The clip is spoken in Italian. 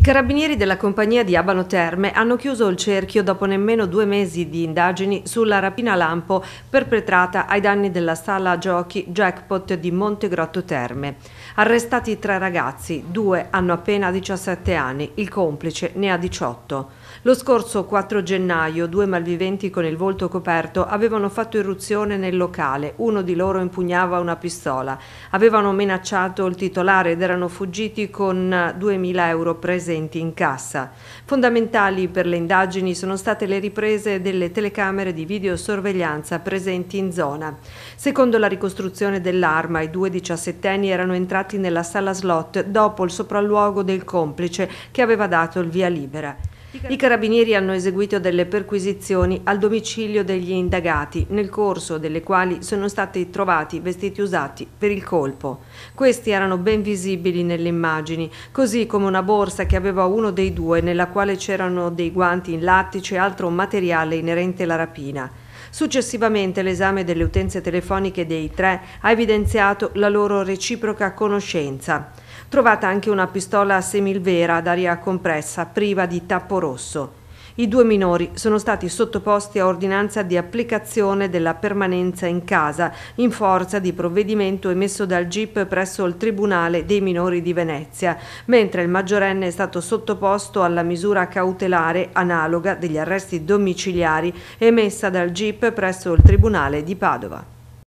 I carabinieri della compagnia di Abano Terme hanno chiuso il cerchio dopo nemmeno due mesi di indagini sulla rapina lampo perpetrata ai danni della sala giochi jackpot di Montegrotto Terme. Arrestati tre ragazzi, due hanno appena 17 anni, il complice ne ha 18. Lo scorso 4 gennaio due malviventi con il volto coperto avevano fatto irruzione nel locale, uno di loro impugnava una pistola, avevano minacciato il titolare ed erano fuggiti con 2.000 euro presi presenti in cassa. Fondamentali per le indagini sono state le riprese delle telecamere di videosorveglianza presenti in zona. Secondo la ricostruzione dell'arma, i due diciassettenni erano entrati nella sala slot dopo il sopralluogo del complice che aveva dato il via libera. I carabinieri hanno eseguito delle perquisizioni al domicilio degli indagati, nel corso delle quali sono stati trovati vestiti usati per il colpo. Questi erano ben visibili nelle immagini, così come una borsa che aveva uno dei due nella quale c'erano dei guanti in lattice e altro materiale inerente alla rapina. Successivamente l'esame delle utenze telefoniche dei tre ha evidenziato la loro reciproca conoscenza. Trovata anche una pistola semilvera ad aria compressa priva di tappo rosso. I due minori sono stati sottoposti a ordinanza di applicazione della permanenza in casa in forza di provvedimento emesso dal GIP presso il Tribunale dei minori di Venezia, mentre il maggiorenne è stato sottoposto alla misura cautelare analoga degli arresti domiciliari emessa dal GIP presso il Tribunale di Padova.